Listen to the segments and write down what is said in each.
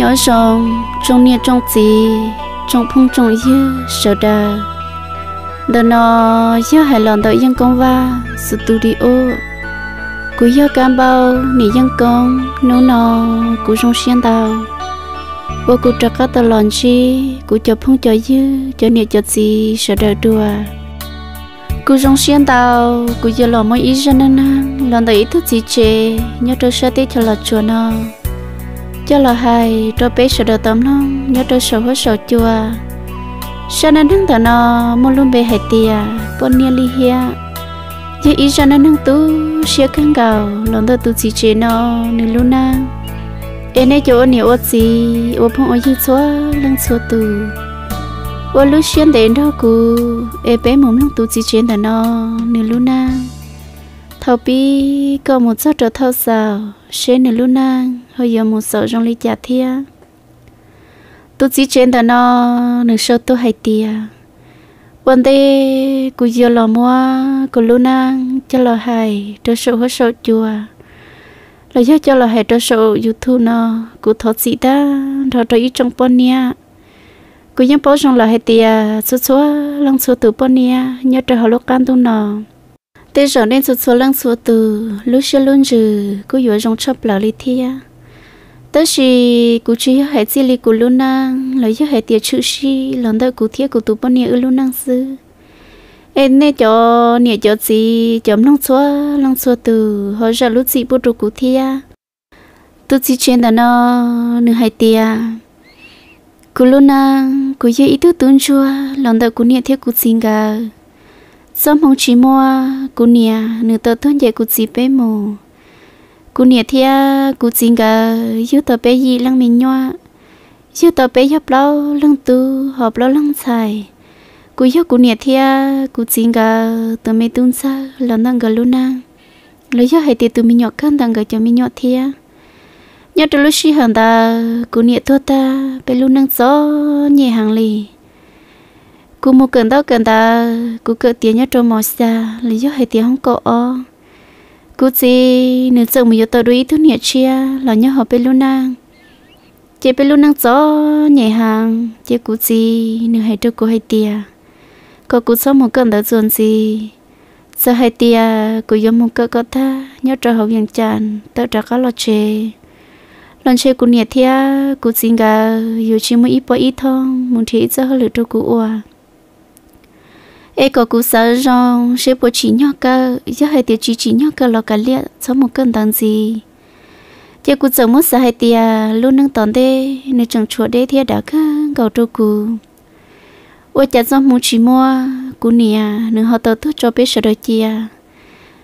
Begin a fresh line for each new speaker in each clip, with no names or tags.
nhỏ rong trong nia trong gì trong phong trong yêu sợ đà đợt nó yêu hài lòng đợi dân công va studio cú yêu cam bao nỉ dân công nấu nó cú trong xiên tàu và cú trật các tờ lòn chi cú cho phong cho yêu cho nia cho gì sợ đà đùa cú trong xiên tàu cú yêu lò mỗi ý dân năng lòn đợi ít thứ gì chê nhớ trơ sợ tê cho lò chùa nào cho là hai cho bé sợ đỡ tấm lắm nhớ tôi sợ hết sợ chua sao nên đứng thở nó mua luôn bé hai tia bọn nia li hia giờ ý cho nên đứng tú xia căng gạo lòng tôi tú chỉ chế nó nửa luôn na em này cho anh ô gì ô phong ô gì xóa lăng xóa tù ô lúc xuyên đến đó cú em bé mồm lăng tú chỉ chế thở nó nửa luôn na thâu bi có một số trở thâu sầu sẽ nè luôn năng hơi giờ một sầu trong ly trà thia tôi chỉ trên đó nó nửa sơ tôi hay tia vấn đề cứ giờ lò mua của luôn năng cho lò hay trở sầu hết sầu chùa là do cho lò hay trở sầu youtube nó cứ thoát gì ta thọ trở ít trong bọn nha cứ nhớ bỏ trong lò hay tia số số lăng số từ bọn nha nhớ trở họ lúc ăn tu nó tê giờ nên số số lăng số từ lúc xưa luôn giờ cứ vừa trong chập là li thia tớ chỉ cứ chỉ hệ chỉ li của luôn năng lấy cho hệ tiệt chữ si lần đầu cứ thiết của tụ bọn nhà luôn năng sư em nè cho nè cho gì chấm lăng số lăng số từ họ ra lúc gì bút đồ cứ thia tớ chỉ trên đó nó nửa hệ tiệt cứ luôn năng cứ giờ ít thứ tuần chua lần đầu cứ nè thiết cứ sinh gà sớm mong chỉ mua cú nia nửa tờ thôn dậy cú chỉ bé mồ cú nia thia à, cú chỉ ngờ yêu tờ bé gì lăng mình nhua yêu tờ bé hấp lâu lăng tu họp lâu lăng xài cú yêu cú nia thia à, cú chỉ ngờ tờ mê tuôn sa lần đang gờ luôn nang lấy yêu hay tiền tụi mình nhọ cân đang gờ cho mình nhọ thia à. nhớ trong lúc xí hàng ta cú nia thua ta bé luôn nang gió nhẹ hàng lì cú mua cần đó cần ta cú cỡ tiền nhá cho mò xa lý do hay tiền không có o cú chỉ nếu sợ mình tao đuổi thứ nhẹ chia là nhớ họ bên luôn năng chị bên luôn năng gió nhẹ hàng chị cú gì nếu hay cho cú hay tiền có cú sống một cần đó dồn gì sợ hay tiền cú giống một cỡ có tha nhớ cho họ viện tràn tao trả cá lo chê lần chơi cú nhẹ thia cú xin gà yêu chim một ít bỏ ít thôi muốn thấy ít giờ hơi lựa cho cú ua e có cú sợ rong sẽ bố chỉ nhau cơ giờ hai tiêu chỉ chỉ nhau cơ lo cả liệt số một cơn đằng gì giờ cú sợ mất sợ hai tia luôn nâng tòn đê nên chẳng chùa đê thia đã cơ gầu trâu cú ôi chặt do muốn chỉ mua cú nia nâng họ tờ thuốc cho bé sợ đôi chia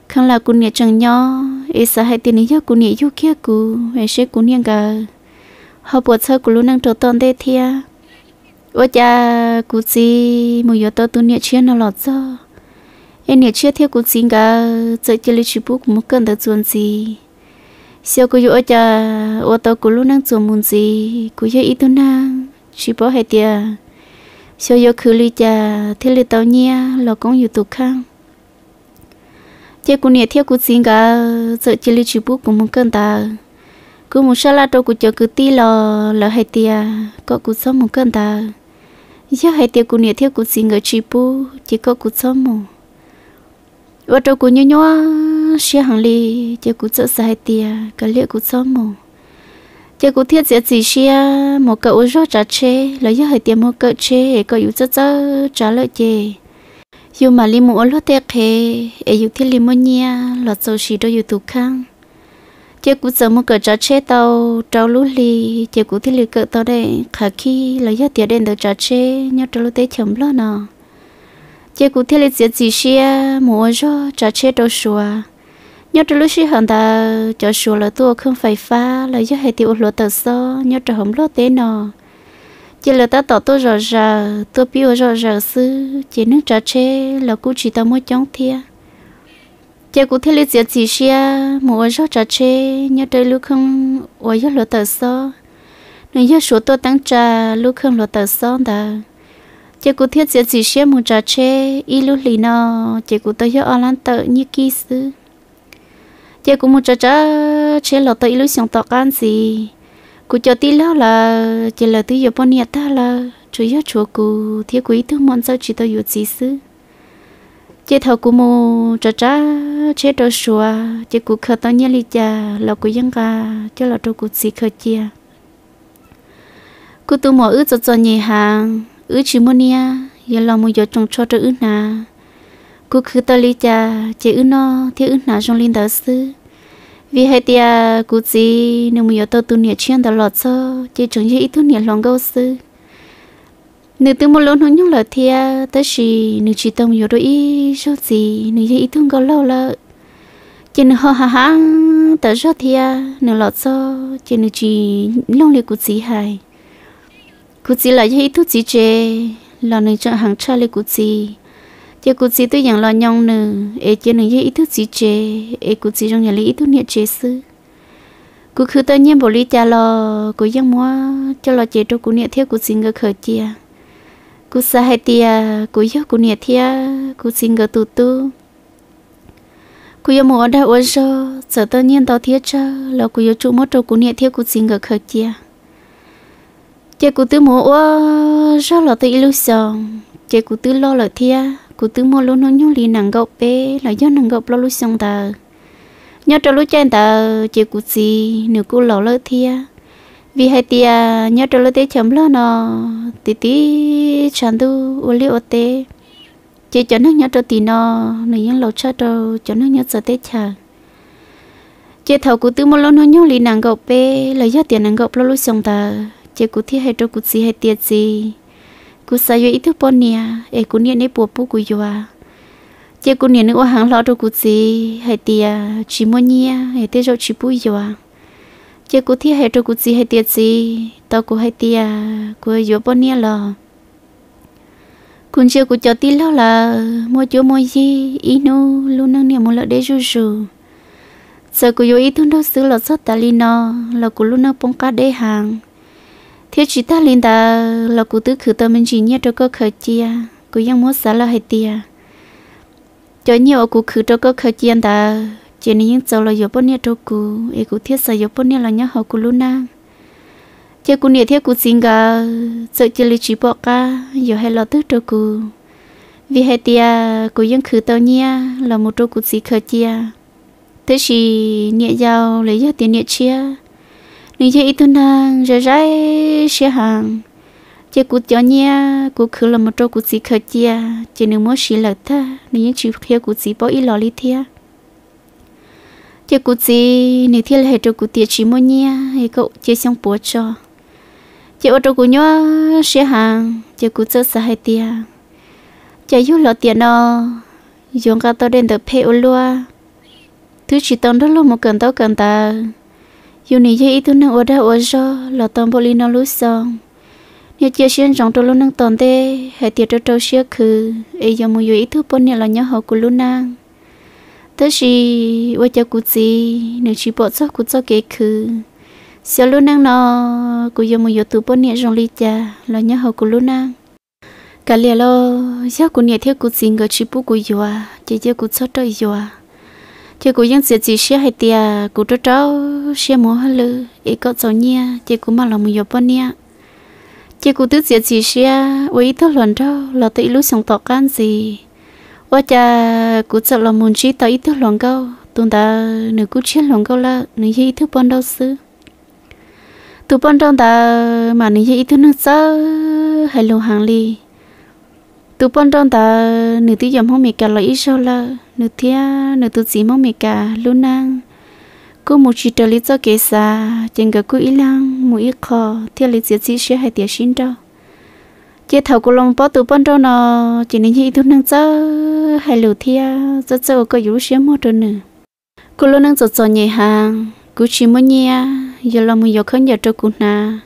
khăng là cú nia chẳng nhỏ, e sợ hai tia nên giờ cú nia yêu kia cú về sẽ cú nia gờ họ buộc sợ cú luôn nâng trâu tòn đê thia ủa e cha cụ gì mùi giờ tôi tu niệm chuyên nó lọt cho em niệm chuyên theo cụ gì cả chơi chơi lịch bút một cần tới chuyện gì sau cụ ô cha ủa tôi cụ luôn đang chuyện muốn gì cụ giờ ít tu năng chỉ bỏ hết tiệt sau giờ cứ lịch cha thế lịch tao nhia là công yêu tục khang chơi cụ niệm theo cụ gì cả chơi chơi lịch bút cũng một cần ta cú một sao la đâu cú chờ cứ tí lò lỡ hay tia có cú sống một cơn ta giờ hai tiêu cụ nè tiêu cụ xin người chỉ bu chỉ có cụ sớm mù và trâu cụ nhớ nhớ xe hàng li chỉ cụ sợ sai tia cả liệu cụ sớm mù chỉ cụ thiết sẽ chỉ xe một cậu rót trà chê là giờ hai tiêu một cậu chê có yếu chất chất trả lợi chê yêu mà li mù ở lót tẹt khề, yêu thiết li mù nhia lọt sầu xì đôi yêu tu khang chị cũng sớm một cái trò chơi tàu trâu lú li chị cũng thích lười cỡ tàu đây khả khi là giờ tiền đến được trò chơi nhớ trâu lú tế chấm lo nọ chị cũng thích lười giết gì xe mua cho trò chơi đâu xua nhớ trâu lú xí hàng ta trò xua là tua không phải phá là giờ hệ tiêu lúa tàu so nhớ trâu không lo tế nọ chị là ta tỏ tôi rõ ràng tôi biểu rõ ràng sư chị nước trò chơi là cũng chỉ tao mua chống thiệt chị cũng thấy lịch chỉ gì xia mua gió trà chê nhớ tới lúc không ở gió lửa tờ so nếu gió số tôi tăng trà lúc không lo tờ so đã chị cũng thấy chỉ gì xia mua trà chê ít lúc lì nó chị cũng tôi gió ở lan tờ như kia sư chị cũng mua trà trà chê lo tờ ít lúc xong tọ can gì cụ cho tí lâu là chị là tí giờ bao nhiêu ta là chủ yếu chủ cụ thì quý thứ món sao chỉ tôi yếu gì sư chế thầu của mu trả trả chế đồ sùa chế cụ khờ tao nhé lý cha là cụ dân gà chế là đồ cụ chỉ khờ chia cụ tu mò ư cho cho nhẹ hàng ư chỉ mô nia giờ là mô giờ trồng cho cho ư na cụ khứ tao lý cha chế ư nó thế ư na trong linh đạo sư vì hai tia cụ chỉ nếu mô giờ tao tu nhẹ chuyên đó lọt cho chế trồng chế ít tu nhẹ lòng gâu sư nếu từ một lúc nó nhúc là thì à, tới chỉ nếu chỉ tông yếu đôi ý số gì nếu như ý thương có lâu là chỉ nếu họ hả hả tới cho thì à, nếu lọt cho chỉ nếu chỉ lông liệt của chị hài của chị là như chỉ thuốc chị chê là nếu chọn hàng cha liệt của chị chỉ của chị tôi nhận là nhong nữa ấy chỉ nếu chỉ ý thuốc chị chê ấy của chị trong nhà lý ý thuốc nhiệt chế sư cứ cứ tự nhiên bộ lý cha lo cứ giang mua cho lo chế cho của nhiệt theo của chị người khởi chia cú sa hai tia cú yêu cú nhiệt thia cú xin gờ tu tu cú yêu mua đã uống cho sợ tự nhiên tao thiết cho là cú yêu chú mất trâu cú nhiệt thia cú xin gờ khờ chia chế cú tư mua uống cho là tự illusion chế cú tư lo là thia cú tư mua luôn nó nhung li nàng gốc bé là do nàng gốc lo lưu xong ta nhớ trâu lu chen ta chế cú gì nếu cú lo lỡ thia vì hai tia nhớ trở lại tế chấm lo nó tí tí chẳng tu ô liu ô tế chỉ cho nó nhớ trở tí nó nó những lâu cho trở cho nước nhớ trở tế chả chỉ thầu cụ tư một lâu nó nhớ lì nàng gộp bê lời giá tiền nàng gộp lo lúc xong ta chỉ cụ thi hai trở cụ gì hai tia gì cụ sa yêu ít thức bọn nia ê cụ nia nếp bùa bù cụ yêu à chỉ cụ nia nữa hàng lo trở cụ gì hai tia chỉ mua nia hai tia rồi chỉ bùi yêu à chứ cú thi hệ cho cú gì hay tiệt gì tao cú hay tiệt cú yếu bao nhiêu là cũng chưa cú cho tí lâu là mua chỗ mua gì ý luôn năng niệm một lợi để rú rú giờ cú yếu ý thun đâu xứ là sót ta li nó là cú luôn năng bông cá để hàng thế chỉ ta lên ta là cú tứ khử tâm mình chỉ nhớ cho cơ khởi chia cú yang mua xả là hay tiệt cho nhiều cú khử cho cơ khởi chia ta chỉ nên những cháu là yếu bớt nhẹ đâu cú ấy cũng thiết sợ yếu bớt nhẹ là nhớ học cú luôn na chỉ cú nhẹ thiết cú xin cả sợ chỉ lấy chỉ bỏ cả yếu hay lo tức đâu cú vì hai tia cú vẫn khử tao nhia là một đâu cú xí khờ chia thế chỉ nhẹ giàu lấy giá tiền nhẹ chia nên chỉ ít thôi năng rồi rải xe hàng chỉ cú cho nhia cú khử là một đâu cú xí khờ chia chỉ nên mua xí lợt tha nên những chỉ thiết cú xí bỏ ít lo lý thiệt chị cụ chị nếu thiên hệ cho cụ tiệt chỉ mua nhia hệ cậu chị xong bố cho chị ở trong cụ nhua xe hàng chị cụ chơi xa hai tia chị yêu lo tiền nó dùng cả tao đến được phê ô lúa thứ chỉ tông đó luôn một cần tao cần ta yêu này dễ thứ năng ở đây ở cho là tông boli nó lúa xong nếu chị xuyên trong tao luôn năng tồn thế hệ tiệt cho trâu xe khứ ấy giờ mua yêu ý thứ bốn này là nhớ hậu của luôn năng tức gì vợ cho cụ gì nếu chỉ bỏ sót cụ cho kể khứ xíu lúc năng nó cụ dùng một yếu tố bốn nhẹ trong lít trà là nhớ hậu cụ lúc năng cả lẽ lo xíu cụ nhẹ theo cụ gì người chỉ bố cụ dùa chỉ cho cụ sót tới dùa chỉ cụ dân sẽ chỉ xíu hai tia cụ trâu trâu xíu mua hơn lư ý có cháu nhia chỉ cụ mà lòng một yếu bốn nhẹ chỉ cụ tứ sẽ chỉ xíu với ý thức luận là tự lúc sống tỏ can gì ว่าจะกูจะลองมุนชีต่ออีทุกหลงเก้าตุนตาหนูกูเชี่ยหลงเก้าละหนูยี่ทุกปอนดาวซื้อตุปอนดองตามาหนูยี่ทุกนึกเจ้าให้ลงหางลีตุปอนดองตาหนูที่ยอมห้องเมกาลอยอีเชละหนูเทียหนูตุจีห้องเมกาลุนางกูมูชีเตลิเจ้าเกษาจังกับกูอีลังมูอีคอเทียลิเจียชีเชียให้เตียชินเจ้า chế thầu của lòng bó từ bên trong nó chỉ nên chỉ thứ năng chớ hay lưu thia chớ chớ có yếu xiêm một trận nữa cô lo năng chớ chớ nhẹ hàng cú chỉ muốn nhẹ giờ là muốn giờ không giờ cho cô na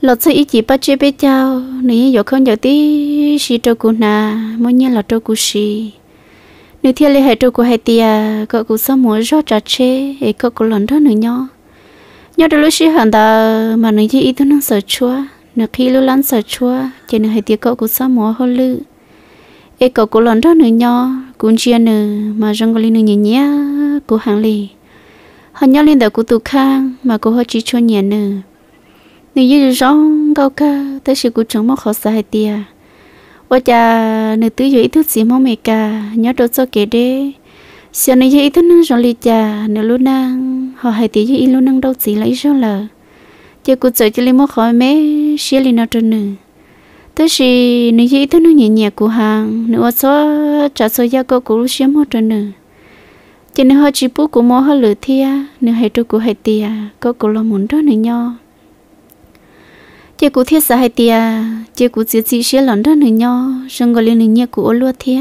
lọt sẽ ý chỉ bắt chế bé chào nếu giờ không giờ tí xí cho cô na muốn nhẹ là cho cô xí nếu thia lê hệ cho cô hay tia có cô sao muốn rõ trả chế ấy có cô lần đó nữa nhó nhớ đôi lúc xí hẳn ta mà nếu chỉ ý thứ năng sợ chua nó khi lưu lăn sợ chua chỉ nó hay tiếc cậu cũng sao mỏ hơn lư ê cậu cũng lăn đó nữa nho cũng chia nữa mà rong cái nữa nhẹ nhẹ của hàng lì họ nhớ lên đầu của tụ khang mà cô họ chỉ cho nhẹ nữa nếu như rong câu ca tới sự của chồng mà khó sai tia ôi cha nữ tứ dụ ý thức gì mong mẹ cả nhớ đồ cho kể đế xưa nữ dụ ý thức năng rong lì cha nữ luôn năng họ hay tía dụ ý luôn năng đâu gì lấy cho lời chỉ cứ chơi chơi mua khỏi mẹ xia lên nó trơn nữa thế thì nếu như thế nó nhẹ nhẹ của hàng nữa số trả số gia cô cũng xia mua trơn nữa chỉ nếu họ chỉ bú của mua họ lửa thia nếu hai trâu của hai tia cô cố lo muốn đó nữa nhau chỉ cụ thiết xã hai tia chỉ cụ chỉ chỉ xia lần đó nữa nhau xong gọi lên nữa nhẹ của luôn thia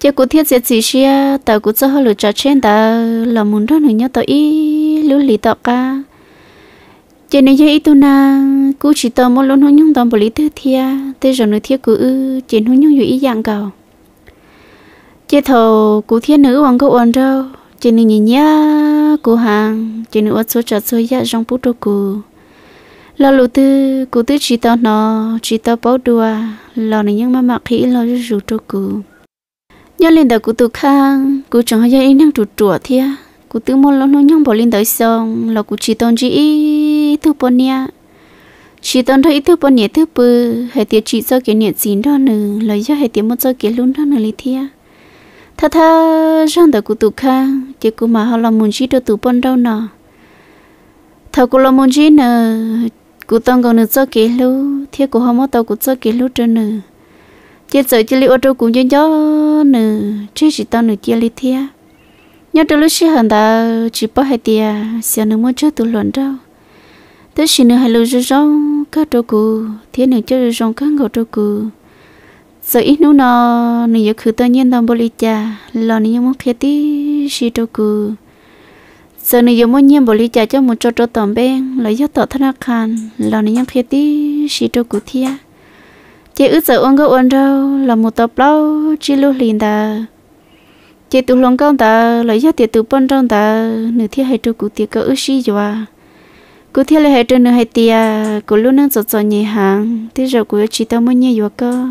chỉ cụ thiết chỉ chỉ xia tao cụ cho họ lửa trả trên tao là muốn đó nữa nhau tao ý lưu lý tao cả chỉ nên cho ít tu na cú chỉ tao muốn luôn hôn nhung toàn bộ lý thứ thia à, thế rồi nữa thiết cú chỉ hôn nhung dù ý dạng cầu chế thầu cú thiết nữ hoàng câu ổn đâu chỉ nên nhìn nhá cú hàng chỉ nên ớt số trò số ya dạ trong bút đồ cú lo lù tư cú tư chỉ tao nó chỉ tao bảo đùa lo này nhưng mà mặc khí lo rất rủ đồ cú nhớ lên đầu cú tu khang cú chẳng hay yên năng trụ trụa thia à, cú tư muốn luôn hôn nhung bỏ lên đời xong lo cú chỉ tao chỉ thứ bốn nha chỉ tận thấy thứ bốn nhẹ thứ bự hay tiếc chỉ cho cái nhẹ chín đó nữa lấy cho hay tiếc một cho cái lún đó nữa lấy thia tha tha rằng đã cụ tụ kha chỉ cụ mà họ làm muốn chỉ cho tụ bốn đâu nọ thà cụ làm muốn chỉ nữa, cụ tăng còn nữa cho cái lú thia cụ họ mất tàu cụ cho cái lú cho nữa chỉ sợ chỉ lấy ở tô cũng nhân gió nữa chỉ chỉ tao nữa chia lấy thia nhớ từ lúc xí hàng đã chỉ bỏ hai tiếc, xem nữa muốn cho tụ luận đâu tới xin nữa hello cho rong các đồ cụ thế nữa cho rong các ngộ đồ cụ giờ ít nữa nó nữa giờ khử tự nhiên tâm bồ lì cha lo nữa muốn khé tí xí đồ cụ giờ nữa giờ muốn nhiên bồ lì cha cho một chỗ chỗ tầm bên lấy giấc tờ thân khan lo nữa khé tí xí đồ cụ thia chế ước giờ ôn cái ôn rau là một tập lâu chỉ lưu liền ta chỉ tụ lòng công ta lấy giấc tiệt tụ bông trong ta nửa thiên hai đồ cụ tiệt có ước gì rồi cú thiết là hệ trên nữa hệ tia cú lúc năng cho cho nhẹ hàng thế rồi cứ chỉ tao mới nhẹ yoga. cơ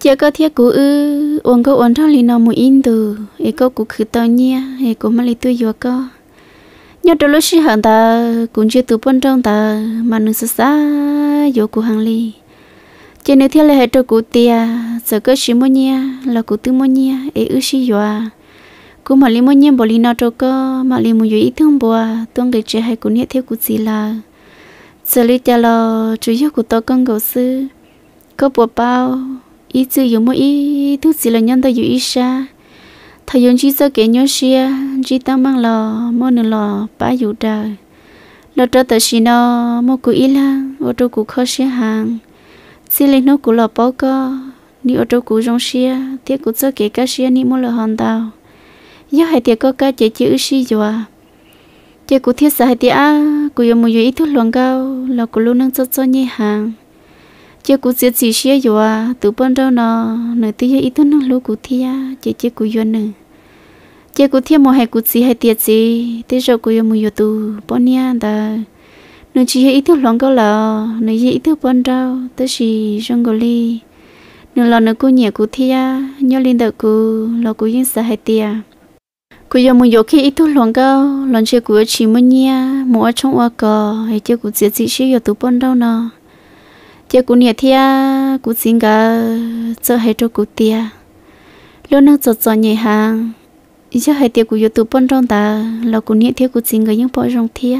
chỉ có thiết cứ ư uống có uống thằng lì nào mù in từ ấy có cú khử tao nhẹ ấy có mà lì tôi yoga. nhớ đôi lúc xí hàng ta cũng chưa từ bên trong ta mà nó xa xa vô của hàng lì trên nếu thiết là hệ trên cứ tia giờ có xí mua nhẹ là cú tự mua nhẹ ấy ư xí yoga cú mà lấy mua nhiên bỏ li nó cho cơ mà lấy mua ít thương bùa tuân cái chế hay cũng nhét theo cú gì là xử lý cho lo chú yêu của tôi con gấu sư có bùa bao ít chữ yêu mua ít thứ gì là nhân ta yêu ít xa thầy dùng chỉ sợ kẻ nhớ xia chỉ tăng mang lo, mua nửa lò ba yêu trời lo cho tới xí nó mua cú ít là ô tô cú khó xia hàng xí lấy nó cú lo bao cơ ni ô tô cú rong xia thiết cú sợ kẻ cá xia ni mua lo hòn tàu giờ hai tiệc có cá chế chữ xí rồi chế cụ thiết xã hai tiệc à cụ yêu mùi ít thuốc loang cao là cụ luôn năng cho cho nhẹ hàng chế cụ giết gì xí rồi à tụ bên đâu nó nơi tiệc ít thuốc năng lu cụ thiết chế chế cụ yêu nữa chế cụ thiết một hai cụ gì hai tiệc gì thế rồi cụ yêu mùi yêu tụ bọn nha ta nơi chỉ ít thuốc loang cao là nơi ít thuốc bên đâu tới gì trong gò li nơi là nơi cụ nhẹ cụ thiết nhớ linh đợi cụ là cụ yên xã hai tiệc cô giờ mình giờ khi ít thôi luôn cơ lần trước cô chỉ muốn nha mua trong hoa cờ hay chưa cô chỉ chỉ chỉ ở tụ bận đâu nè chưa cô nhà thia cô xin cả cho hay cho cô tia lúc nào cho cho nhẹ hàng ít hay tia cô giờ tụ bận trong ta là cô nhà thia cô xin cái những bỏ trong thia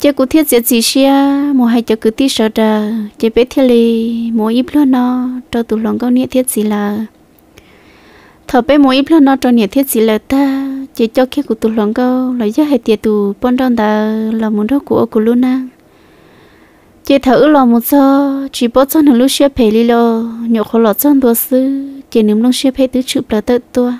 chưa cô thia chỉ chỉ chỉ mua hay cho cô tia sợ ra chỉ biết thia li mua ít luôn nè cho tủ lòng câu nhà thia chỉ là thở bé mỗi ít lần nó cho nhiệt thiết gì là ta chỉ cho khi cụ tụ lòng câu lấy giá hai tiệt tụ bón đông ta là muốn đó của cụ luôn nè chỉ thở là một giờ chỉ bỏ cho nửa lúc xếp phải đi lo nhổ khó lọt chân đồ sư chỉ nếm lúc xếp phải tứ chụp là tự tua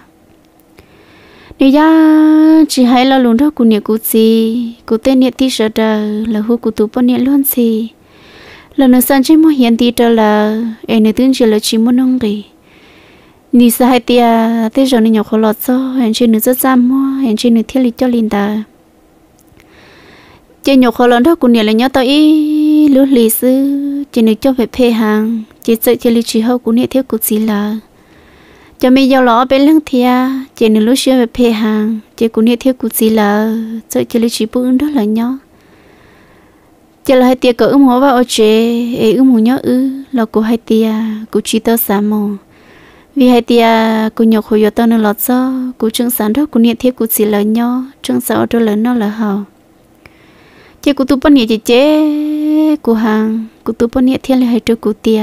nếu ya chỉ hay là luôn đó của nhiệt cụ gì cụ tên nhiệt tí sợ trời là hú cụ tụ bọn nhiệt luôn gì lần nữa sang chơi mua hiện tí trở là em nữ tướng chỉ là chỉ muốn nông gì ni sa hai tia thế giờ ni nhỏ khó lọt cho hẹn trên nữ rất giam hoa hẹn trên nữ thiết lý cho linh ta trên nhỏ khó lọt đó cũng nhớ là nhớ tới lướt lý sư trên nữ cho về phê hàng chỉ sợ trên lý chỉ hậu cũng nhớ thiếu cục gì là cho mấy giao lọ bên lưng thia trên nữ lướt chưa về phê hàng chỉ cũng nhớ thiếu cục gì là sợ trên lý chỉ bưng đó là nhớ chỉ là hai tia cỡ ưng hóa vào ở chế ưng hóa nhớ ư là cô hai tia cô chỉ tơ xả mồ vì hai tia cô hồi giờ tao nó lọt do cô trương sản đó cô niệm thiếp cô chỉ lời nho trương ở cho lớn nó là hào chị cô tu bận nhẹ chị chế cô hàng cô tu bận nhẹ thiên là hai trâu cô tia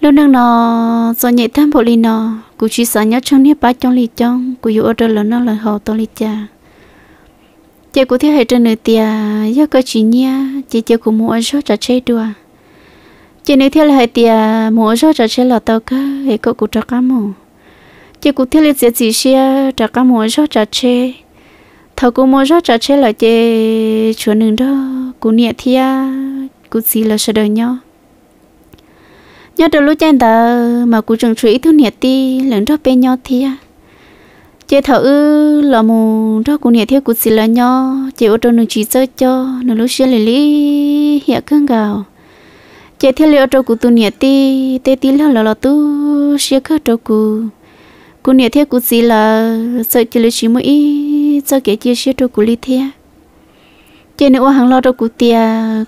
lúc nâng nó do nhẹ tham bộ li nó cô chỉ sợ nhớ trong niệm ba trong li trong cô dụ cho lớn nó là hào tao li cha chị cô thấy hai trâu nửa tia giờ cơ chỉ nhia chị chơi cô mua ăn số trả chơi đùa chỉ nếu theo là thì mua cho cho chơi là tao cơ hệ cậu cũng cho cá mồ chỉ cũng theo là chỉ chỉ xe cho cá mua cho cho chơi thầu cũng mua cho cho chơi là chế chuyện nương đó cũng nhẹ thì cũng gì là sợ đời nhau nhớ đầu lúc trên tờ mà cũng chẳng suy thứ nhẹ ti lần đó bên nhau thì chế thở ư là mù đó cũng nhẹ theo cũng xì là nhau chế ô tô nương chỉ chơi cho nương lúc xưa lì lì hiện cương gạo chế thiết liệu cho cụ tu niệm ti tê tí lâu lâu tu xia khơ cho cụ cụ niệm thiết cụ gì là sợ chỉ lấy chỉ mũi cho kẻ chia xia cho cụ li thiết. chế nếu hàng lo cho cụ tia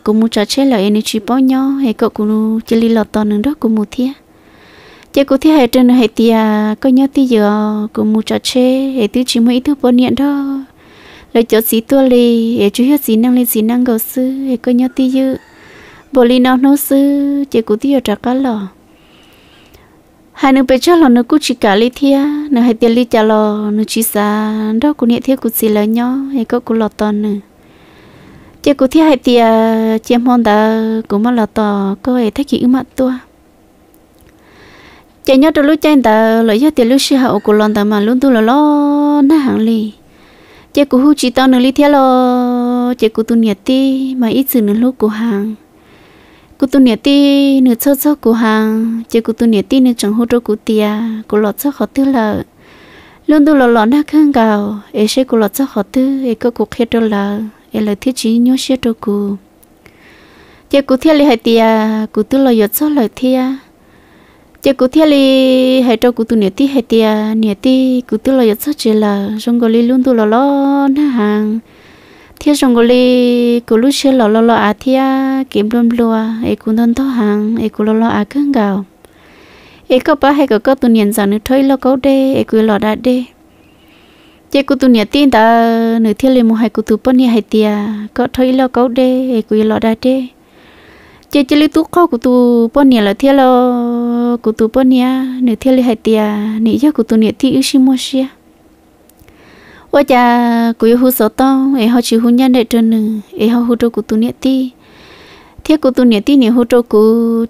cụ muốn trò chơi là energy chỉ bao nhau hay cậu cụ chỉ li lọt to nương đó cụ mu thiết. chế cụ thiết hay trên hay tia có nhớ ti giờ cụ muốn trò chơi hay tứ chỉ mũi thứ bao niệm đó lời chỗ gì tua li hay chú hiểu xí năng lên gì năng cầu sư hay có nhớ ti dư bố lý nó nó sư chỉ cú tiêu trả cá lò hai nữ bé cho lò nữ cú chỉ cả lý thia nữ hai tiền lý trả lò nữ chỉ xa đó cú nhẹ thia cú xì lời nhó hay có cú lò to nữ chỉ cú thia hai tia chỉ mong đã cú mà lò to có thể thấy kỹ mặt tua chạy nhớ từ lúc chạy đã lợi cho tiền lúc sư hậu cú lòn đã mà luôn tu là lo na hàng lì chạy cú hú chỉ tao nữ lý thia lo chạy cú tu nhẹ ti mà ít sự nữ lúc cú hàng cú tu nè ti nửa sơ sơ cú hàng chỉ cú tu nè ti nửa chẳng hỗ trợ cú tia cú lọt sơ khó tư lợ luôn tu lọt lọt na khăng gạo ấy sẽ cú lọt sơ khó tư ấy có cú khét đâu lợ ấy là thiết chỉ nhớ sẽ cho cú chỉ cú thiết li hai tia cú tu lọt giọt sơ lời tia chỉ cú thiết li hay cho cú tu nè ti hai tia nè ti cú tu lọt giọt sơ chỉ là trong cái li luôn tu lọt lọt na hàng thiết trong cái li cô lúc xưa lọ lò lò à thia kiếm luôn à ấy cũng non thô hàng ấy cũng lọ lọ à cứng gạo ấy có ba hay có có tụi nhận rằng nữa thôi lọ câu đê ấy cũng lọ đã đê chế cô tụi nhận tin ta nửa thiết liền một hai cô tụi bốn nhà hai tia có thôi lọ câu đê ấy cũng lọ đã đê chế chế lý tú khó của tụi bốn nhà là thiết lọ của tụi bốn nhà nửa thiết liền hai tia nỉ giờ của tụi nhận thi ưu sinh mua xia ว่าจะกูยูฮูสตอเอเขาชิฮูยันเดจนึงเอเขาฮูโจกูตุเนตีเทียกูตุเนตีเนี่ยฮูโจกู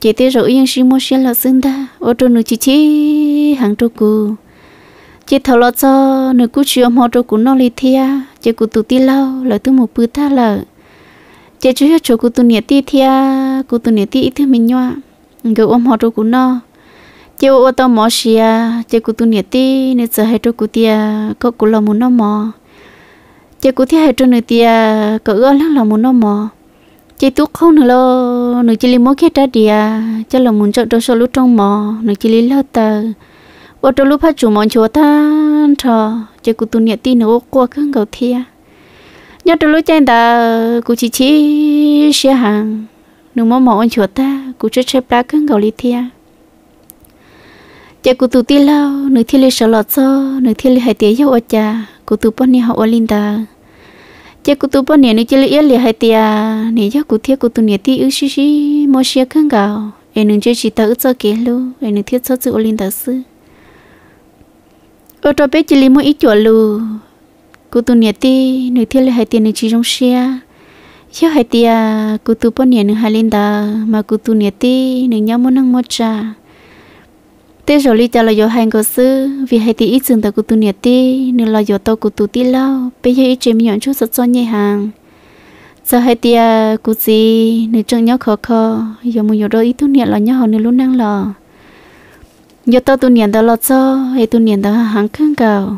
เจเตโรยังชิโมเชลซึ่งดาโอโจนุชิชิหังโจกูเจทอลอจอเนกูชิอมโจกูนอลิเทียเจกูตุตีเล่าเลยตุมูปื้อท่าเลยเจชิฮูโจกูตุเนตีเทียกูตุเนตีอีเทมิญวะเกออมโจกูนอ chiều ô tô mò xia chiều cụ tu nhiệt tí nên giờ hai chỗ cụ tia có cụ lo muốn nó mò chiều cụ thấy hai chỗ nơi tia có ưa lắm là muốn nó mò chị tu không nữa lo nửa chỉ li mỗi kia trả địa cho là muốn cho đôi số lúc trong mò nửa chỉ li lo tờ ô tô lúc phát chủ mòn chúa ta thọ chị cụ tu nhiệt tí nữa qua khương cầu thia nhớ đôi lúc trên ta cụ chỉ chỉ xe hàng nửa mò mò chúa ta cụ chơi chơi plá khương cầu li thia chả cụ tụ ti lao nửa thiên lê sợ lọt so, nửa thiên lê hai tiếng yêu ở chả cụ tụ bọn nhau linh ta, chả cụ tụ bọn nhau nửa thiên lê yên lê hai tiếng nửa yêu cụ thiết cụ tụ nửa ti ước xí xí mò xí khăn gạo em nửa chơi chỉ ta ước cho kế luôn em nửa thiết cho chữ linh ta sư ở đó bé chỉ lấy mò ít chỗ lù cụ tụ nửa ti, nửa thiên lê hai tiếng nửa chỉ trong xe Yo hai tia kutu pon ya nung halinda ti, kutu niati nung nyamu nang cha tê rồi li cho lo yo hành có sư vì hay tí ít chừng tao cụ nhiệt tê nên lo yo tao cụ tu tí lâu bây giờ ít chém nhọn chút sốt cho nhẹ hàng giờ hay tia à, cụ gì nên trông nhóc khó khó yo mu yo đôi ít tu nhiệt là nhau nên luôn năng lo yo tao tu nhiệt đó lo cho hay tu nhiệt đó hàng khăng cầu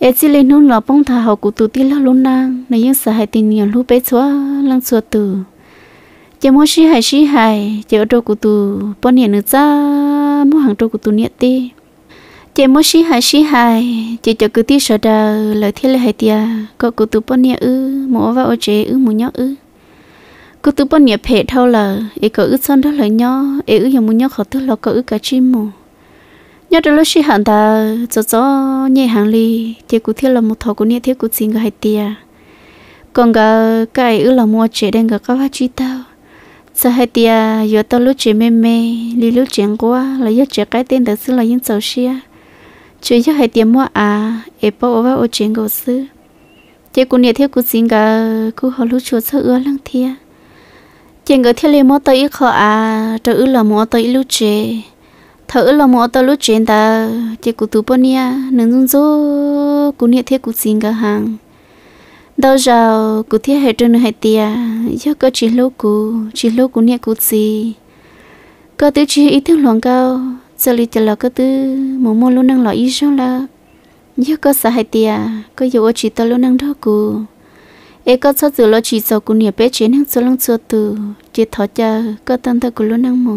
ấy chỉ lên nung lo bông thà họ cụ tu tí lâu luôn năng nên những sợ hay tin nhiệt lúc bé chúa lăng chúa tử chỉ mua xí hay xí hay chỉ ở đâu của tu, bọn hiện nữa cha muốn hàng đâu của tu nhiệt đi chỉ mua xí hay xí hay chỉ cho cứ tí sợ đời lời thiết là hay tia có của tu bọn nhiệt ư mua vào ở chế ư mua nhóc ư cứ tu bọn nhiệt phê thâu là ấy có ư son đó lời nhó ấy ư dùng mua nhóc khó tức là có ư cả chim mù nhớ đó lúc xí hàng ta cho cho nhẹ hàng ly chỉ cứ thiết là một thầu của nhiệt thiết của xin cái hay tia còn cái cái ư là mua chế đang cái các hoa chi tao sau hai tia yo to lúc chị mê mê li lúc chuyện quá là yo chị cái tên đó xứ là những sầu xia chị yo hai tia mua à e po ova o chuyện gấu xứ chị cũng nhớ theo cũng xin cả cũng họ lúc chuột sao ưa lăng thia chị ngỡ theo lên mua tới ít khó à trời ưa là mua tới ít lúc chị thở ưa là mua tới lúc chuyện ta chị cũng tu bò nia nâng dung dô cũng nhớ theo cũng xin cả hàng đâu giờ cụ thiết hệ trên hệ tia chứ có chỉ lô cụ chỉ lô cụ nhẹ cụ gì có tứ chỉ ý thức loạn cao giờ lý chờ là có tứ mồm mồm luôn năng lo ý số là chứ có sợ hệ tia có dù ở chỉ tao luôn năng đó cụ e có sao từ lo chỉ sau cụ nhẹ bé chế năng số lăng số từ chỉ thọ cha có tâm ta cụ luôn năng mồ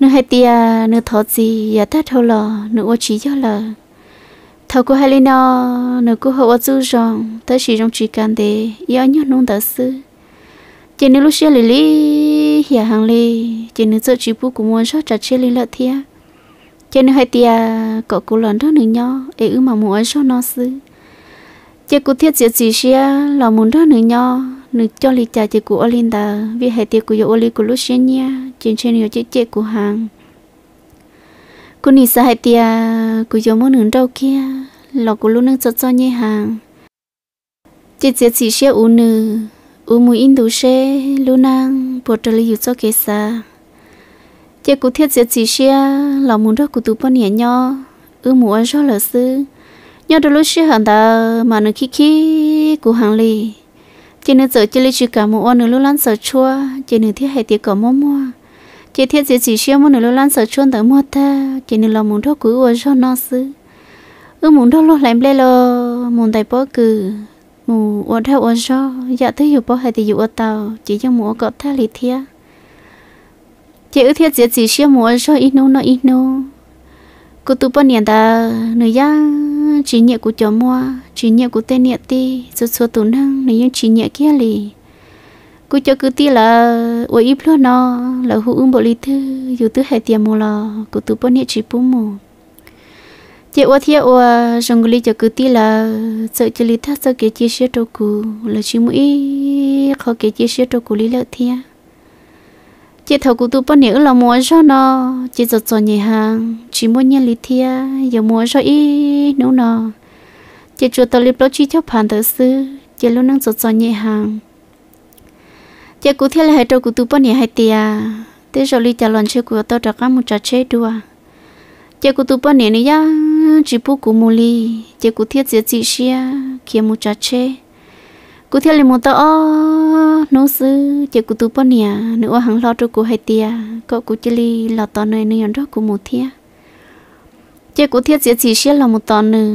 nửa hệ tia nửa thọ gì ya ta thâu lò nửa ở chỉ cho là thầu cô Helena nó cô hậu dư rằng tới chỉ trong chỉ cần để yêu nhau nung đỡ sư chỉ nếu lúc xưa lì lì hiểu hàng lì chỉ nếu giờ chỉ bu cũng muốn sót chặt chia lì lợt thia chỉ nếu hai tia cậu cô lớn đó nữa nhau ấy ư mà muốn cho nó sư chỉ cũng thiết gì gì xia là muốn đó nữa nhau nữ cho lì cha chỉ của Olinda vì hai tia của Oli của lúc xưa nha chỉ trên nhiều chỉ chỉ của hàng cô nị sai tia cô giống món nướng đâu kia lọ của lũ nâng cho cho nhẹ hàng chị chị chỉ xe u nữ u mùi in đủ xe lũ nâng bộ trợ lý cho kế xa chị cụ thiết chị chỉ xe lọ muốn đó cụ tụ bao nhẹ nhau u mùi ăn cho lỡ sư nhau đôi lúc xe hàng ta mà nó khí khí của hàng lì chị nữ giờ chị lấy chữ cả một nữa lúc lăn sợ chua chị nữ thiết hệ tiếc cả mua mua chị thiết chị chỉ xe mua nữa lúc lăn sợ chua tới mua ta chị nữ làm muốn đó cụ u cho nó sư ư muốn đâu lo làm lê lo muốn tại bó cừ muốn ở đâu ở so dạ thứ hiểu bó hay thì hiểu ở tàu chỉ cho mùa có tha lý thia chỉ ư thiết diệt chỉ xia mùa so ít nô nó ít nô cô tu bón niệm ta nửa ya chỉ nhẹ của chó mua chỉ nhẹ của tên nhẹ ti số số tổn năng nửa những chỉ nhẹ kia lì cô cho cứ ti là ở ít lo nó là hữu ứng bộ lý thư dù thứ hai tiền mua là cô tu bón niệm chỉ bún mù chị ô thiệt ô ờ, rong guli cho cứ ti là sợ chỉ lý thắt sợ cái chia sẻ đâu cú là chỉ mũi khó cái chia sẻ đâu cú lý lợi thiệt chị thầu cụ tu bao nhiêu là mua cho nó chị giật giật nhà hàng chỉ muốn nhân lý thiệt giờ mua cho ít nấu nó chị chuột tao liệp đó chi cho phản tử sư chị luôn năng giật giật nhà hàng chị cụ thiệt là hai đầu cụ tu bao nhiêu hai tia à. thế rồi lý trả lần chơi của tao đã có một trò chơi đùa chế cụ tu bọn nè nè ya chỉ bu cụ mù li chế cụ thiết chế chỉ xia kia mù cha chê cụ thiết li mù tao o nô sư chế cụ tụ bọn nè nữa hàng lo cho cụ hay tia cậu cụ chỉ li lo tao nơi nơi đó cụ mù thiết chế cụ thiết chế chỉ xia là mù tao nữa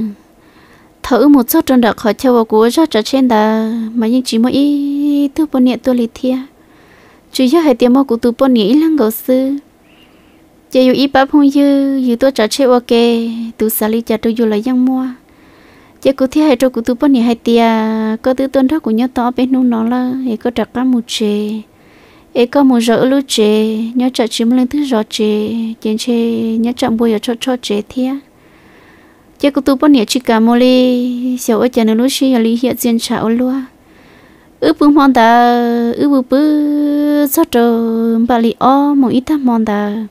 thở một chút trong đợt khỏi chơi vào cú ra trở trên đà mà nhưng chỉ mỗi tu bọn nè tu li thiết chỉ cho hai tiếng mà cụ tu bọn nè lăng gấu sư chỉ yêu ít bắp không dư yêu tôi trả chơi ok tôi xả ly trả tôi yêu là giang mua chỉ cứ thế hay cho cứ tôi bao nhỉ hay tia có tư tuần thắc của nhau to bên nung nó là ấy có trả cá một chè ấy có một giờ lúc chè nhau trả chiếm lên thứ giờ chè trên chè nhau chạm bôi ở cho cho chè thế chỉ cứ tôi bao nhỉ chỉ cả mua đi sau ở chân nó lúc xí ở ly hiện diện chảo luôn ư bưng mòn ta ư bưng bưng sao trời bà li o mong ít ta mòn ta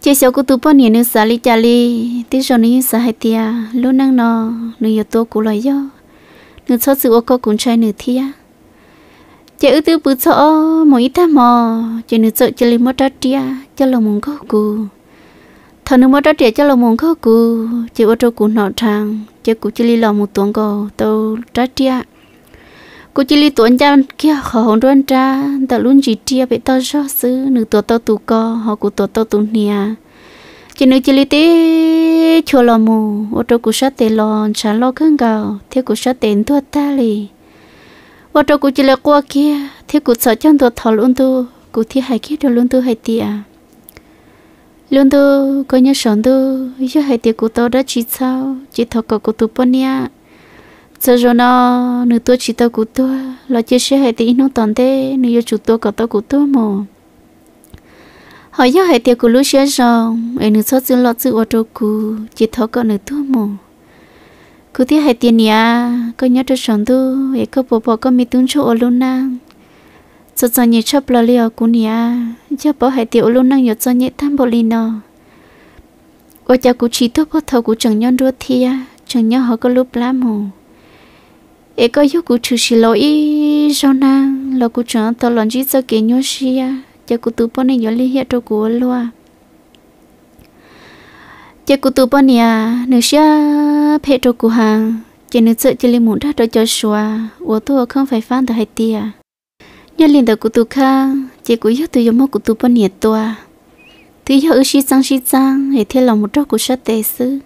chị xíu cũng tụp bao nhiêu nữa xả li chả li tí cho nữa xả hai tia lúc năng nó nữa giờ tôi cũng lại do nữa cho sự ô cô cũng trai nữa à, chỉ ư tư bự cho mỗi ít ta mò chỉ nữa sợ chỉ li mất trát tia cho lòng muốn khóc cù thằng nữa mất trát tia cho lòng muốn khóc cù chỉ ô trâu cũng nọ trang chỉ cũng chỉ li lòng một tuần cô tàu trát tia cô chỉ li tuấn cha kia họ hồn tuấn cha đã luôn chỉ tia bị tao cho xứ nữ tổ tao tụ co họ cụ tổ tao tụ nia chỉ nữ chỉ li tê chùa lò mù ô tô cụ sát tê lò chán lo khương gạo thế cụ sát tê thua ta li ô tô cụ chỉ là qua kia thế cụ sợ chân tuột thọ luôn tu cụ thi hai kia rồi luôn tu hai tia luôn tu có nhớ sống tu giờ hai tia cụ tao đã chỉ sao chỉ thọ cậu cụ tu bận nia giờ rồi nó nửa tuổi chỉ tao của tôi lo chia sẻ hệ tiền nó toàn thế nửa giờ chút tôi có tao của tôi mà họ giờ hệ tiền của lúc xưa rồi em nửa sót dương lo sự ô tô cũ chỉ thọ có nửa tuổi mà cứ thế hệ tiền nhà có nhớ cho sống tu em có bố bố có mi tung chỗ ở luôn nang, giờ giờ nhớ chấp lo liệu của nhà giờ bố hệ tiền ở luôn năng nhớ giờ nhớ tham bộ lì nó ô cha của chỉ tôi bỏ thọ của chẳng nhân đua thia chẳng nhớ họ có lúc lắm mà e có yêu cụ chú xí lo ý cho na lo cụ chọn tao lo chỉ cho cái nhau xí à cho cụ tụ bọn này nhớ liên hệ cho cụ lo cho cụ tụ bọn này à nửa xí phe cho cụ hàng cho nửa sợ li liên muốn ra cho xóa ô tô không phải phan từ hai tia à? nhớ liên đầu cụ tu khang chỉ cụ yêu tụ yêu mong cụ tu bọn này toa thứ yêu ở xí sang xí sang hệ thiên lòng một trâu cụ sát tệ sư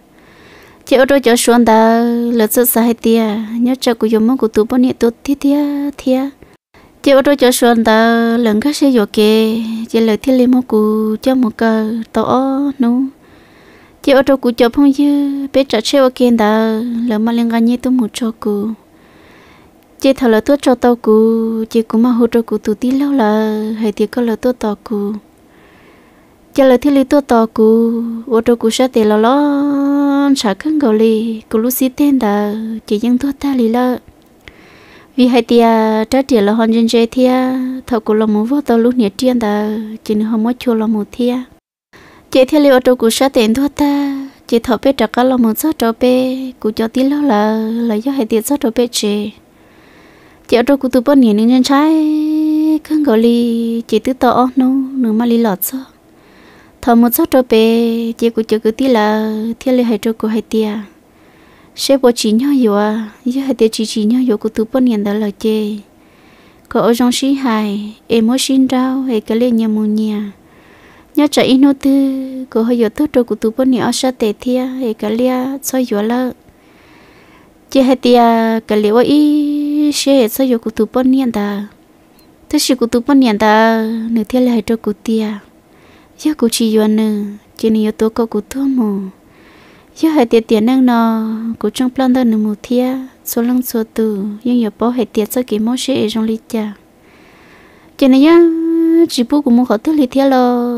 chị ở đâu cho xuống đó lỡ sợ sai tia nhớ cho cô dùng món của tụi bọn nhẹ tụt thiết tia tia chị ở đâu cho xuống đó lần khác sẽ vô kề chị lỡ thiết lên mong của cho một cờ tỏ nu chị ở đâu của cho phong dư bé trả xe ok đó lỡ mà liên quan nhẹ tụi một cho cô chị thở lỡ tốt cho tao cô chị cũng mà hỗ trợ cô tụi tí lâu là hay thì có lỡ tốt tao cô chị lỡ thiết lên tốt tao cô ô tô cô sẽ tiền lâu lo non sợ khăn gọi lì cô lúc xí tên đờ chỉ dân thua ta lì lợ vì hai tia trả tiền là hoàn dân chơi thia thầu cô lo muốn vô tàu lúc nhiệt tiền đờ chỉ nên không mất chua lo muốn thia chị thia liệu trâu cô sợ tiền thua ta chị thầu bé trả cả lo muốn sợ trâu bé cô cho tí lo là là do hai tia sát trâu bé chị chị trâu cô tụi bọn nhiệt nên trái khăn gọi lì chị tự tỏ nó nửa mà lì lọt sao thọ một số trâu bé chỉ của chưa cứ tí là thiên lệ hai trâu của hai tia sẽ bỏ chỉ nhau yếu à giờ hai tia chỉ chỉ nhau yếu của tụ bốn ngàn đó là chê có ở trong sĩ hài em mới sinh ra, hay cái lên nhà mua nhà nhớ chạy in nô tư có hơi yếu tốt trâu của tụ bốn ngàn ở xa tệ thia hay cái lia à, cho yếu à là chê hai tia cái liệu ấy sẽ cho yếu của tụ bốn ngàn đó thế sự của tụ bốn ngàn đó nửa thiên lệ hai trâu của tia giờ cô chỉ yêu nữa chỉ nhớ tôi có cô cũng thua giờ hai tiền tiền năng nó cô trong plan đơn nữa một thia số lăng số từ nhưng giờ bỏ hai tiền sau cái món sẽ ở trong lịch cha chỉ này nhá chỉ bố cũng muốn học thứ lịch thia lo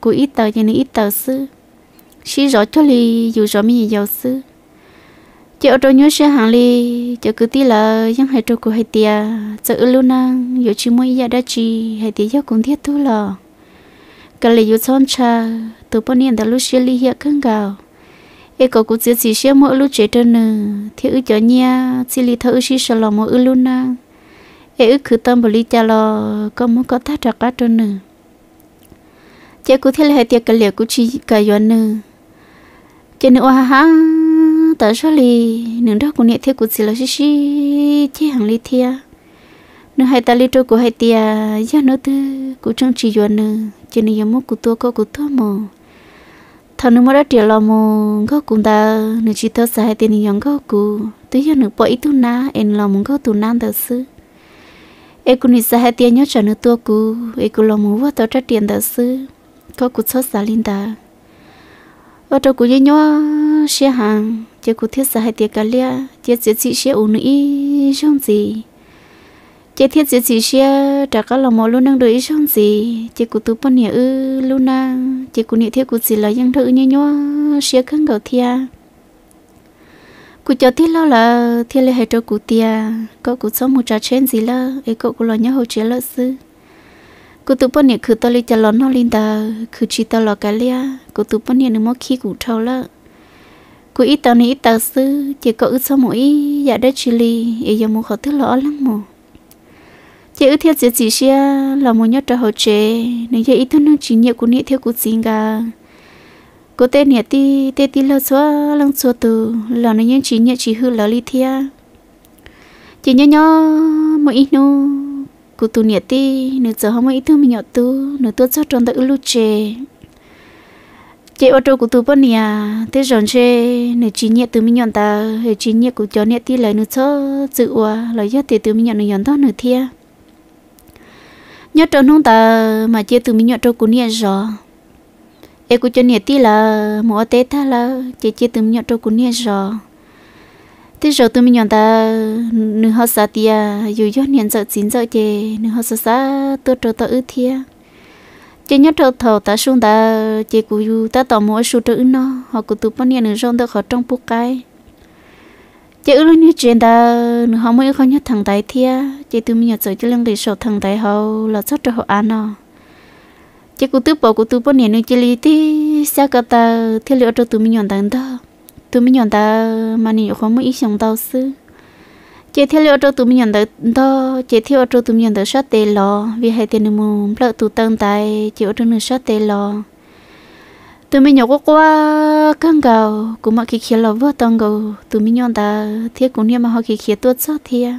cô ít tờ chỉ nên ít tờ sư chỉ rõ cho lì, dù rõ mình giàu sư chị ở trong nhớ sẽ hàng lì, chị cứ tí là những hai trâu cô hai tia chị ở luôn năng giờ chỉ muốn giờ đã chỉ hai tia giờ cũng thiết thu lo cái lì yêu chọn cha từ bao nhiêu đã lúc chia ly hiện căng gạo e có cũng chỉ chỉ xem mỗi lúc chế đơn nữa thì ư cho nha chỉ lì thở chỉ sợ lòng mỗi ư luôn na e ư cứ tâm bồ lì cha lo có muốn có thắt trạc trát đơn nữa chế cũng thế là hai tiệc cái lì cũng chỉ cái yon nữa chế nữa ha ha tại sao lì nương đó cũng nhẹ thế cũng chỉ là xí xí chế hàng lì thia nương hai ta lì trâu của hai tia giờ nữa tư cũng trong chỉ yon nữa chỉ nên yếm cú tua có cú tua mà thằng nó mới đã trả lời mà có cùng ta nó chỉ thơ sai tiền yếm có cú tuy nhiên nó bỏ ít tu na em lo muốn có tu na thật sự em cũng nên sai tiền nhớ cho nó tua cú em cũng lo muốn vợ tao trả tiền thật sự có cú sót xa linh ta ở trong cú nhớ nhớ xe hàng chỉ cú thiết sai tiền cả lia chỉ chỉ chỉ xe uống ý không gì chị thiết chị gì xia trả các lòng mồ luôn đang đuổi xong gì chị cụ tú bọn nhà ư luôn na chị cụ nhớ thiết cụ gì là dân thử như nhau xia khăn gạo thia cụ cho thiết lo là thiết lệ hệ cho cụ tia có cụ sống một trò trên gì là ấy cậu cụ lo nhớ hồ chế lợi sư cụ tú bọn nhà khử tao lấy cho lón nó linh tờ khử chỉ tao lo cái lia cụ tú bọn nhà nương mất khi cụ thâu lợ cụ ít tao này ít tao sư chỉ có ư sống mỗi dạ đất chili ấy giờ muốn khó thứ lo lắm mà chị ư thiết gì gì là một nhất trợ hậu chế nên giờ ít thân chỉ nhiều của nhẹ theo của chính cả có tên nhẹ ti tên ti lâu xóa lăng xóa từ là nó nhân chỉ nhẹ chỉ hư là li thia chị nhớ nhớ mỗi ít nô cô tu nhẹ ti nửa giờ không ít thương mình nhỏ tu nửa tuốt cho tròn tới ư lu chế chị ô tô của tu bọn nhẹ thế rồi chế nửa chỉ nhẹ từ mình nhọn ta chỉ nhẹ của cho nhẹ ti lại nửa cho dự hòa là do tê từ mình nhọn nửa nhọn đó nửa thia nhớ trốn không ta mà chơi từ mình nhớ trốn cũng nhẹ rõ em cũng cho nhẹ tí là mỗi tết thà là chơi chơi từ mình nhớ trốn cũng nhẹ rõ thế rồi tụi mình nhận ta nửa họ sa tia dù cho nhận sợ chín sợ chê nửa họ sa sa tôi trâu ta ư thia chê nhớ trâu thầu ta xuống ta chê cú ta tỏ mỗi số trâu nó họ cũng tụi bọn nhận nửa rong ta khỏi trong bút cái chị ước lúc như chuyện ta nó không mới không nhất thằng tay thia chị tụi mình nhặt rồi chị lưng để sổ thằng tay hậu là rất cho họ ăn nó chị cũng tự bỏ cũng tự bỏ nè nên chị lý tí sao cả ta thiết liệu cho tụi mình nhận thằng đó tụi mình nhọn ta mà nè không mới ít sống tao xứ chị thiết liệu cho tụi mình nhận thằng đó chị thiết liệu cho tụi mình nhận thằng sát tê lò vì hai tiền mồm lỡ tụi tân tay chị ở trong nước sát tê lò tụi mình nhậu qua căng gạo cũng mặc khi khía là vừa tông gạo tụi mình nhon ta thiết cũng như mà họ khi khía tuốt sót thia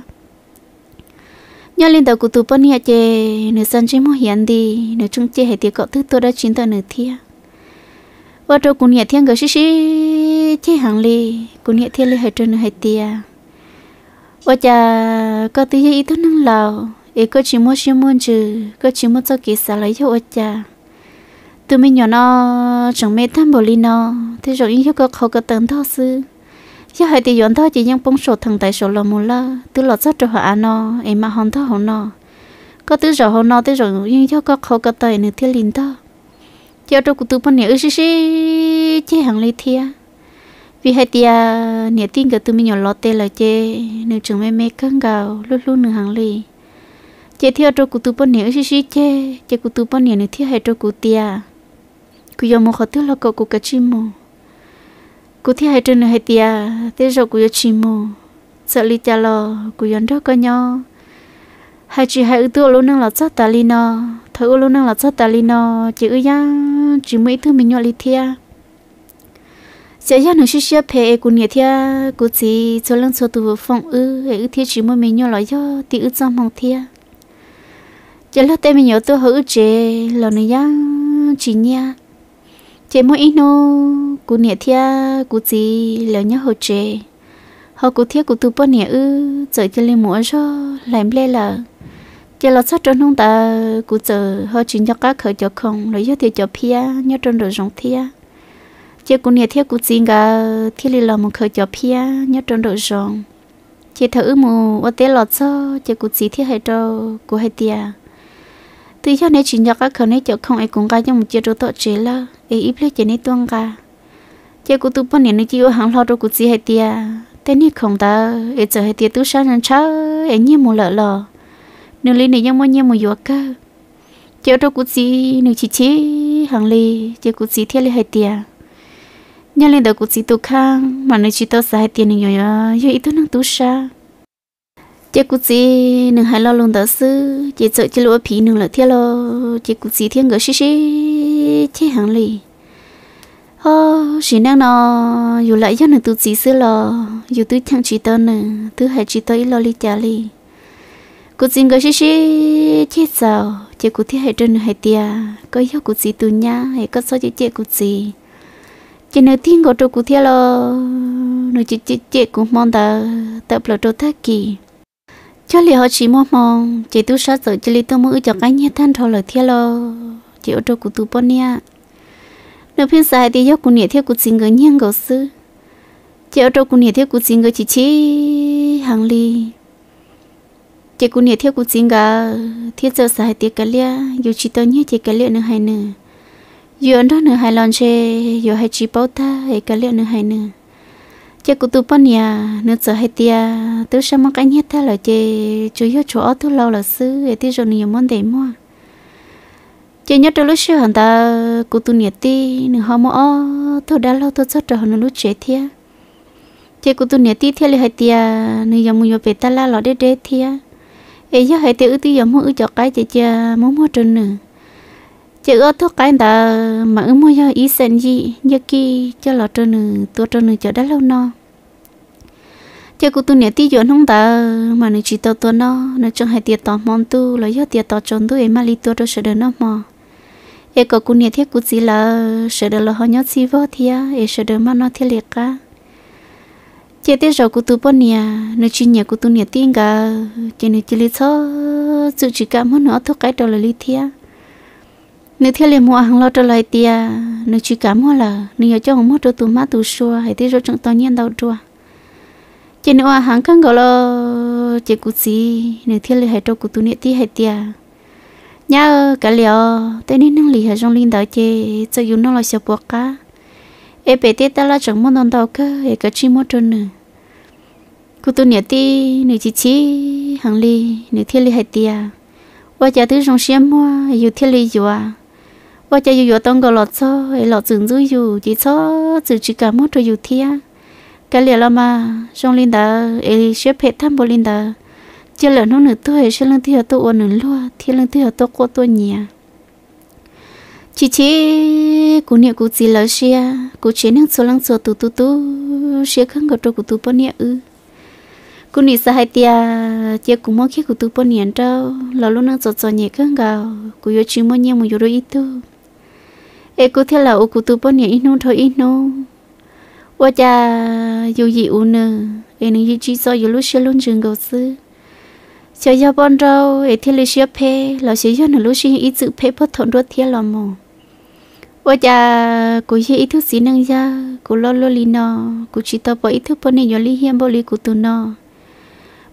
nhớ lên đầu của tôi bọn nhà chè nửa sân trên mua hiền đi nửa trung chè hay tiệc cọ thứ tôi đã chín tờ nửa thia vợ trâu cũng nhà thiên gầu xí xí chè hàng ly cũng nhà thiên ly hay trâu nửa hệ tia vợ cha có tí gì ý thức năng lào ấy có chỉ mua chỉ muốn chứ có chỉ muốn cho kỹ xả lấy cho vợ cha tụi mình nhỏ nó chẳng mấy tham bồ nó thế rồi yêu cơ khó cơ tấn thọ sư giờ hai tỷ yon thọ chỉ nhang bông sổ thằng tài sổ lò mù la tứ lọt sát cho họ nó em mà hòn thọ hòn nó có tứ rồi hòn nó tứ rồi yêu cơ khó cơ tài nữa thiên linh thọ giờ tôi cũng tụi bọn nhớ xí xí chơi hàng lấy thia vì hai tia nhớ tin cái tụi mình nhỏ lọt tê là chơi nếu chẳng mê mê căng gạo luôn luôn nửa hàng lấy chơi theo tôi cũng tụi bọn nhớ xí xí chơi chơi cũng tụi bọn nhớ nữa thiên hai tôi cũng tia cú giờ mua khó thứ là cậu cụ cả chim mồ cú thi hai trên hai tia thế rồi cú giờ chim mồ sợ li cha lo cú giờ đó coi nhau hai chị hai ư tua luôn năng là sát ta li nó thở luôn năng là sát ta li nó chỉ ư ya chỉ mấy thứ mình nhỏ li thia sẽ ya nó xí xí phê cú nhẹ thia cú chỉ cho lăng cho tụ phong ư ư thia chỉ mỗi mình nhỏ lo yo thì ư trong mong thia chỉ lo tên mình nhỏ tôi hữu chế lo này ya chỉ nha chế mỗi ít nô cú nè thia cú gì lớn nhá hồ chế họ cú thia cú tu bớt nè ư giờ cho lên múa cho làm lê là giờ lót sát trốn không ta cú giờ họ chỉ cho cá khởi cho không rồi giờ thì cho pia nhớ trốn rồi rong thia chế cú nè thia cú gì cả thia lì làm một khởi cho pia nhớ trốn rồi rong chế thở ư mù ở tế lót cho chế cú gì thia hay cho cú hay tia từ cho nên chỉ nhắc các khẩu này cho không ai cũng cái trong một chiếc đồ tọt chế là ấy ít lấy chế này tuông cả chế của tôi bao nhiêu nơi chịu hàng lo đồ của chị hay tia thế này không ta ấy giờ hay tia tôi sao nên sao ấy nhiều một lợ lò nửa ly này nhưng mà nhiều một giọt cơ chế đồ của chị nửa chỉ chỉ hàng ly chế của chị thiên ly hay tia nhà lên đó của chị tôi khang mà nơi chị tôi sai tiền này nhỏ nhỏ ít tôi năng tôi sao chị cụ chị nương hai lo luôn đó sư chị sợ chị lúa phí nương là thiệt lo chị cụ chị thiên gỡ xí xí chị hàng lì ô chị nàng nó dù lại cho nương tụi chị sư lo dù tụi thằng chị tao nè tụi hai chị tao lo lì trả lì cụ chị gỡ xí xí chị sao chị cụ thi hai trên hai tia có yêu cụ chị tụi nhá hay có sao chị chị cụ chị chị nương thiên gỡ tụi cụ thiệt lo nương chị chị chị cũng mong ta tập lo tụi thắc kỳ cho li họ chỉ mong mong chị tu sát rồi chỉ li tu mơ cho cái nhà than thôi lời thiệt lo chỉ ở chỗ cụ tu bón nha nếu phiên sai thì do cụ nhẹ theo cụ xin người nhang gấu sư chỉ ở chỗ cụ nhẹ theo cụ xin người chỉ chỉ hàng li chị cụ nhẹ theo cụ xin người thiết giờ sai thì cái lia dù chị tao nhé chỉ cái lia nữa hay nữa dù anh đó nữa hay lon chê dù hay chị bảo ta hay cái lia nữa hay nữa chế cụ tu bao nhiêu nữa giờ hết tia tôi xem mong cái nhất thế là chế chủ yếu chỗ ở tôi lâu là xứ ấy thì rồi nhiều món để mua chế nhất đôi lúc xưa hẳn ta cụ tu nhiệt e ti nửa hôm mò tôi đã lâu tôi rất rồi nên lúc chế thia chế cụ tu nhiệt ti thia là hết tia nửa giờ mua về ta la lọ để để thia ấy giờ hết tia ư e tia mua ư cho cái chế chế muốn mua trên nữa chị ơ thuốc cái đã mà ứng mua cho ý sen gì như kia cho lọ trơn nữ tua trơn nữ cho đã lâu no chị cũng tu nè tí dọn không đã mà nữ chỉ tao tua nó nó chẳng hay tiệt tao mong tu là do tiệt tao trốn tu em mà li tua đâu sẽ được nó mà em có cũng nè thiết cũng chỉ là sẽ được là họ nhớ gì vô thì à e sợ đơn mà nó thiết liệt cả chị tết rồi cũng tu bao nè nữ chỉ nhà cũng tu nè tiếng cả chị nữ chỉ li cho sự chỉ cảm hơn nó thuốc cái đó là li thiết nếu theo liền mua hàng lo trở lại tia nếu chỉ cảm hoa là nếu giờ cho hàng mua cho tụi má tụi xua hay thấy rồi chúng tao nhiên đâu chua chỉ nếu à, hàng căng gò là chỉ cụ gì nếu theo liền hay cho cụ tụi nít tia hay tia nhá cái liệu tới nên năng lì hay trong linh đạo chế cho dù nó là sợ buộc cả em bé tết ta là chẳng muốn đòn đạo cơ hay cả chỉ mua cho nữa cụ tụi nít tia nếu chỉ chỉ hàng lì nếu theo liền hay tia và giờ tới trong xem mua yêu theo gì à? và chỉ chỉ chỉ cái cái trứng cái liền là mà trong linh đà ấy sẽ phải tham bộ linh đà chỉ là nó nửa tuổi sẽ lên theo tôi ôn nửa lúa thì lên theo tôi có tôi nhà chỉ chỉ cú niệm cú gì là xia cú chế năng số lăng số tu tu tu xia không có trâu cú tu bao niệm ư cú niệm sa hai tia chỉ cú mua khi cú tu bao niệm trâu lão lúc năng cho số nhẹ không gạo cú yêu chỉ mua nhiều mua yêu ít thôi e cứ thế là ô cứ bốn nhà ít thôi ít nô ô dù gì u nè e nương chỉ so dù lúc luôn trường cầu sư cho gia bọn rau e thế là xưa phê là xưa cho nó lúc xưa ít sự phê bất thuận đốt thế là mồ ô cha cứ gì ít thứ gì năng gia cứ lo lo li nó cứ chỉ tao bỏ ít thứ bốn nhà li hiền bỏ li nó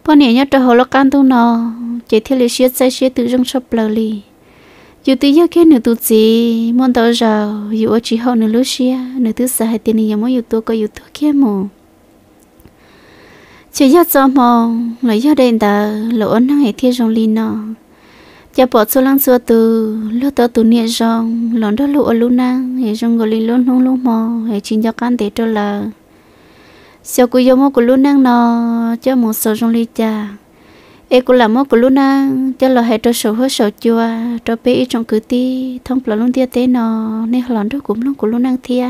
bọn nhà nhớ trở hồ lo can nó chỉ thế là xưa sai xưa tự dưng sắp lờ dù tí yêu kia nửa tu gì món tao giàu dù ở chỉ hậu nửa lúc xia nửa thứ sáu hai tiền này mỗi dù tôi có dù tôi kia mồ chỉ yêu cho mò lấy yêu đèn ta lỗ ấn năng hệ thiên rong lin nọ cha bỏ số lăng xua từ lúc tao tu niệm rong lòng đó lỗ lũ năng hệ rong gọi lin luôn hông luôn mò hệ chín cho can tế cho là sau cuối giờ mò của lũ năng nọ cho một số rong lin cha ê cũng là mốt của lúc na cho là hai cho sầu hết sầu chua cho bé trong cứ ti thông là luôn tia tế nó nên lòn đó cũng luôn của lúc năng thia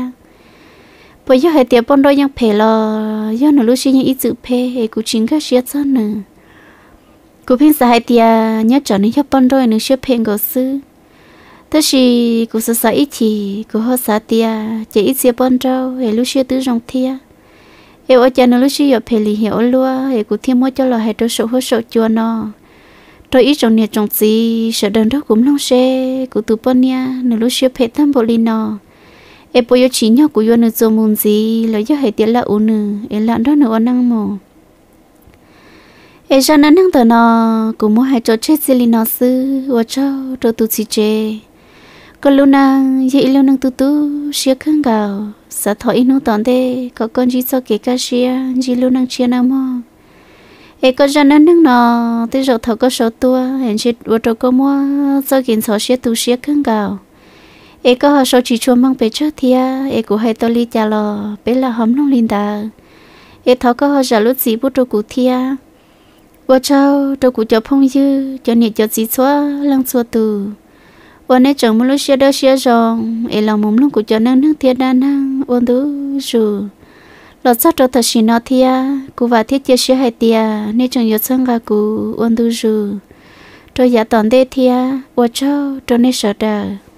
Bởi giờ hai tiệp bọn đôi yang phê lo do nó lúc xin ít chữ phê ê cũng chính các xia cho nè cũng phim sa hai tia nhớ chọn nên cho bọn đôi nó xia phê ngô sư tức là cũng sợ ít chỉ cũng hết sợ tia chỉ ít xia bọn đôi hệ lúc xia tứ trong thia hiểu ở chân nó lúc xí phải lì hiểu luôn hiểu cũng thêm mỗi cho là hai đứa sổ hết sổ chua nó tôi ít trong nhà trong gì sợ đơn đó cũng long xe cũng tụ bọn nha nó lúc xí phải tâm bộ lì nó em bây giờ chỉ nhau của yo nó e e e cho muốn gì là do hai tiếng là ôn nữa em lặn đó nửa năng mò em cho nó năng tờ nó cũng muốn hai chỗ chết gì lì nó sư và cho cho tụ chỉ chơi cô Luna dễ lâu năng tu tu xia khăng gạo sa thổi nó tòn thế có con gì cho kể cả xia dễ lâu năng chia nam mò ê có dân năng năng nọ thế rồi thầu có số tua hẹn chết vô trâu có mua cho kiến số xia tu xia khăng gạo ê có họ số chỉ chua mang về cho thia ê cũng hay to li cha lò bé là hóm nông linh đà ê thầu có họ giả lúc gì vô trâu cụ thia vô trâu trâu cụ cho phong dư cho nhiệt cho gì xóa lăng xóa từ วันนี้ chẳng muốn lúc xia đâu xia rong ấy lòng mồm luôn của cho nâng nâng thiệt đan nâng ôn thứ dù lọt sát cho thật xin nó thia cú và thiết chia xia hai tia nên chẳng yếu sang gà cú ôn thứ dù cho giả toàn đê thia và cho cho nên sợ đờ.